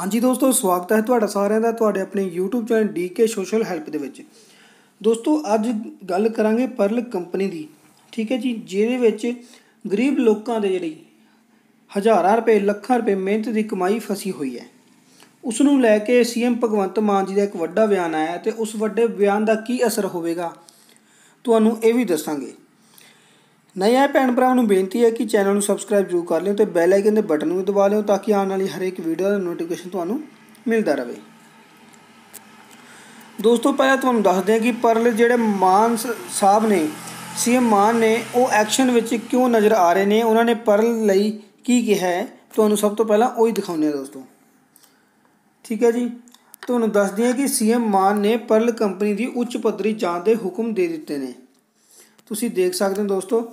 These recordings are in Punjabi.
ਹਾਂਜੀ ਦੋਸਤੋ ਸਵਾਗਤ ਹੈ ਤੁਹਾਡਾ ਸਾਰਿਆਂ ਦਾ ਤੁਹਾਡੇ ਆਪਣੇ YouTube channel DK Social Help ਦੇ ਵਿੱਚ ਦੋਸਤੋ ਅੱਜ ਗੱਲ ਕਰਾਂਗੇ ਪਰਲ ਕੰਪਨੀ ਦੀ ਠੀਕ ਹੈ ਜੀ ਜਿਹਦੇ ਵਿੱਚ ਗਰੀਬ ਲੋਕਾਂ ਦੇ ਜਿਹੜੇ ਹਜ਼ਾਰਾਂ ਰੁਪਏ ਲੱਖਾਂ ਰੁਪਏ ਮਿਹਨਤ ਦੀ ਕਮਾਈ ਫਸੀ ਹੋਈ ਹੈ ਉਸ ਨੂੰ ਲੈ ਕੇ ਸੀਐਮ ਭਗਵੰਤ ਮਾਨ ਜੀ ਦਾ ਇੱਕ ਵੱਡਾ ਬਿਆਨ ਆਇਆ ਤੇ ਉਸ ਵੱਡੇ ਬਿਆਨ ਦਾ ਕੀ ਅਸਰ ਹੋਵੇਗਾ ਤੁਹਾਨੂੰ ਇਹ ਵੀ ਦੱਸਾਂਗੇ ਨਹੀਂ ਆਏ ਭੈਣ ਭਰਾ ਨੂੰ ਬੇਨਤੀ ਹੈ ਕਿ ਚੈਨਲ ਨੂੰ ਸਬਸਕ੍ਰਾਈਬ ਜ਼ਰੂਰ ਕਰ ਲਿਓ ਤੇ ਬੈਲ ਆਈਕਨ ਦੇ ਬਟਨ ਨੂੰ ਦਬਾ ਲਿਓ ਤਾਂ ਕਿ ਆਉਣ ਵਾਲੀ ਹਰੇਕ ਵੀਡੀਓ ਦਾ ਨੋਟੀਫਿਕੇਸ਼ਨ ਤੁਹਾਨੂੰ ਮਿਲਦਾ ਰਹੇ ਦੋਸਤੋ ਪਹਿਲਾਂ ਤੁਹਾਨੂੰ ਦੱਸਦੇ ਹਾਂ ਕਿ ਪਰਲ ਜਿਹੜੇ ਮਾਨ ਸਾਹਿਬ ਨੇ ਸੀਐਮ ਮਾਨ ਨੇ ਉਹ ਐਕਸ਼ਨ ਵਿੱਚ ਕਿਉਂ ਨਜ਼ਰ ਆ ਰਹੇ ਨੇ ਉਹਨਾਂ ਨੇ ਪਰਲ ਲਈ ਕੀ ਕਿਹਾ ਹੈ ਤੁਹਾਨੂੰ ਸਭ ਤੋਂ ਪਹਿਲਾਂ ਉਹ ਹੀ ਦਿਖਾਉਂਦੇ ਆ ਦੋਸਤੋ ਠੀਕ ਹੈ ਜੀ ਤੁਹਾਨੂੰ ਦੱਸਦੇ ਹਾਂ ਕਿ ਸੀਐਮ ਮਾਨ ਨੇ ਪਰਲ ਕੰਪਨੀ ਦੀ ਉੱਚ ਪੱਧਰੀ ਜਾਂਚ ਦੇ ਹੁਕਮ ਦੇ ਦਿੱਤੇ ਨੇ ਤੁਸੀਂ ਦੇਖ ਸਕਦੇ ਹੋ ਦੋਸਤੋ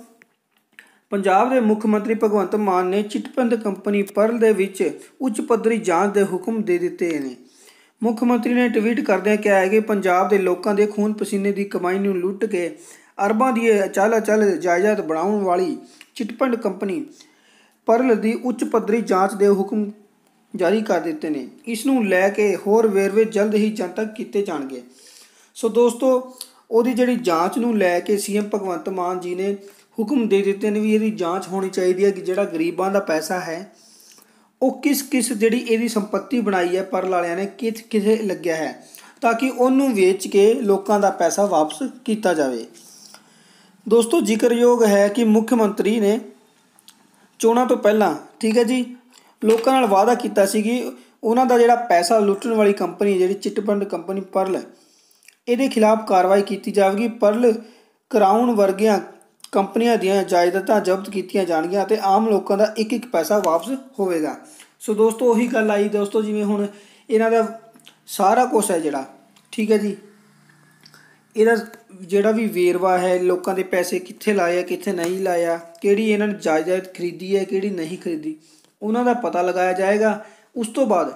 ਪੰਜਾਬ ਦੇ ਮੁੱਖ ਮੰਤਰੀ ਭਗਵੰਤ ਮਾਨ ਨੇ ਚਿਟਫੰਡ ਕੰਪਨੀ ਪਰਲ ਦੇ ਵਿੱਚ ਉੱਚ ਪੱਧਰੀ ਜਾਂਚ ਦੇ ਹੁਕਮ ਦੇ ਦਿੱਤੇ ਨੇ ਮੁੱਖ ਮੰਤਰੀ ਨੇ ਟਵੀਟ ਕਰਦਿਆਂ ਕਿਹਾ ਹੈ ਕਿ ਪੰਜਾਬ ਦੇ ਲੋਕਾਂ ਦੇ ਖੂਨ ਪਸੀਨੇ ਦੀ ਕਮਾਈ ਨੂੰ ਲੁੱਟ ਕੇ ਅਰਬਾਂ ਦੀ ਅਚਲ-ਅਚਲ ਜਾਇਦਾਦ ਬਣਾਉਣ ਵਾਲੀ ਚਿਟਫੰਡ ਕੰਪਨੀ ਪਰਲ ਦੀ ਉੱਚ ਪੱਧਰੀ ਜਾਂਚ ਦੇ ਹੁਕਮ ਜਾਰੀ ਕਰ ਦਿੱਤੇ ਨੇ ਇਸ ਨੂੰ ਲੈ ਕੇ ਹੋਰ ਵੇਰਵੇ ਜਲਦ ਹੀ ਜਨਤਕ ਕੀਤੇ ਜਾਣਗੇ ਸੋ ਦੋਸਤੋ ਉਹਦੀ ਜਿਹੜੀ ਜਾਂਚ ਨੂੰ ਲੈ ਕੇ ਸੀਐਮ ਭਗਵੰਤ ਮਾਨ ਜੀ ਨੇ ਹੁਕਮ ਦੇ ਦਿੱਤੇ ਨੇ ਵੀ ਇਹਦੀ ਜਾਂਚ ਹੋਣੀ ਚਾਹੀਦੀ ਹੈ ਕਿ ਜਿਹੜਾ ਗਰੀਬਾਂ ਦਾ ਪੈਸਾ ਹੈ ਉਹ ਕਿਸ ਕਿਸ ਜਿਹੜੀ ਇਹਦੀ ਸੰਪਤੀ ਬਣਾਈ ਹੈ ਪਰਲ ਵਾਲਿਆਂ ਨੇ ਕਿਸ ਕਿਸੇ ਲੱਗਿਆ ਹੈ ਤਾਂ ਕਿ ਉਹਨੂੰ ਵੇਚ ਕੇ ਲੋਕਾਂ ਦਾ ਪੈਸਾ ਵਾਪਸ ਕੀਤਾ ਜਾਵੇ ਦੋਸਤੋ ਜ਼ਿਕਰਯੋਗ ਹੈ ਕਿ ਮੁੱਖ ਮੰਤਰੀ ਨੇ ਚੋਣਾਂ ਤੋਂ ਪਹਿਲਾਂ ਠੀਕ ਹੈ ਜੀ ਲੋਕਾਂ ਨਾਲ ਵਾਅਦਾ ਕੀਤਾ ਸੀ ਕਿ ਉਹਨਾਂ ਦਾ ਜਿਹੜਾ ਪੈਸਾ ਲੁੱਟਣ ਵਾਲੀ ਕੰਪਨੀ ਜਿਹੜੀ ਚਿੱਟਫੰਡ ਕੰਪਨੀ ਪਰਲ ਇਹਦੇ ਖਿਲਾਫ ਕਾਰਵਾਈ ਕੀਤੀ ਜਾਵੇਗੀ ਪਰਲ ਕਰਾਉਣ ਵਰਗਿਆਂ ਕੰਪਨੀਆਂ ਦੀਆਂ ਜਾਇਦਾਦਾਂ ਜ਼ਬਤ ਕੀਤੀਆਂ ਜਾਣਗੀਆਂ ਅਤੇ ਆਮ ਲੋਕਾਂ ਦਾ ਇੱਕ ਇੱਕ ਪੈਸਾ ਵਾਪਸ ਹੋਵੇਗਾ ਸੋ ਦੋਸਤੋ ਉਹੀ ਗੱਲ ਆਈ ਦੋਸਤੋ ਜਿਵੇਂ ਹੁਣ ਇਹਨਾਂ ਦਾ ਸਾਰਾ ਕੁਝ ਹੈ ਜਿਹੜਾ ਠੀਕ ਹੈ ਜੀ ਇਹਦਾ ਜਿਹੜਾ ਵੀ ਵੇਰਵਾ ਹੈ ਲੋਕਾਂ ਦੇ ਪੈਸੇ ਕਿੱਥੇ ਲਾਏ ਆ ਕਿੱਥੇ ਨਹੀਂ ਲਾਇਆ ਕਿਹੜੀ ਇਹਨਾਂ ਨੇ ਜਾਇਦਾਦ ਖਰੀਦੀ ਹੈ ਕਿਹੜੀ ਨਹੀਂ ਖਰੀਦੀ ਉਹਨਾਂ ਦਾ ਪਤਾ ਲਗਾਇਆ ਜਾਏਗਾ ਉਸ ਤੋਂ ਬਾਅਦ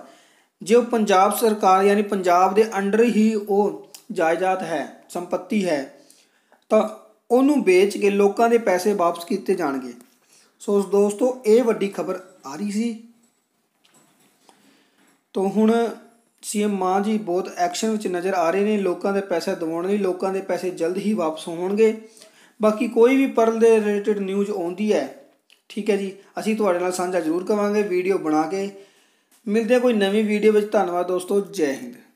ਜੇ ਉਹ ਪੰਜਾਬ ਸਰਕਾਰ ਯਾਨੀ ਪੰਜਾਬ ਦੇ ਅੰਡਰ ਹੀ ਉਹ ਜਾਇਦਾਦ ਹੈ ਸੰਪਤੀ ਹੈ ਤਾਂ ਉਹਨੂੰ ਵੇਚ ਕੇ ਲੋਕਾਂ ਦੇ ਪੈਸੇ ਵਾਪਸ ਕੀਤੇ ਜਾਣਗੇ ਸੋ ਦੋਸਤੋ ਇਹ ਵੱਡੀ ਖਬਰ ਆ ਰਹੀ ਸੀ ਤਾਂ ਹੁਣ ਸੀਐਮ ਮਾਂ ਜੀ ਬਹੁਤ ਐਕਸ਼ਨ ਵਿੱਚ ਨਜ਼ਰ ਆ ਰਹੇ ਨੇ ਲੋਕਾਂ ਦੇ ਪੈਸੇ ਦਵਾਉਣ ਲਈ ਲੋਕਾਂ ਦੇ ਪੈਸੇ ਜਲਦ ਹੀ ਵਾਪਸ ਹੋਣਗੇ ਬਾਕੀ ਕੋਈ ਵੀ ਪਰਲ ਦੇ ਰਿਲੇਟਡ ਨਿਊਜ਼ ਆਉਂਦੀ ਹੈ ਠੀਕ ਹੈ ਜੀ ਅਸੀਂ ਤੁਹਾਡੇ ਨਾਲ ਸਾਂਝਾ ਜ਼ਰੂਰ ਕਰਾਂਗੇ ਵੀਡੀਓ ਬਣਾ ਕੇ ਮਿਲਦੇ ਕੋਈ ਨਵੀਂ ਵੀਡੀਓ ਵਿੱਚ ਧੰਨਵਾਦ ਦੋਸਤੋ ਜੈ ਹਿੰਦ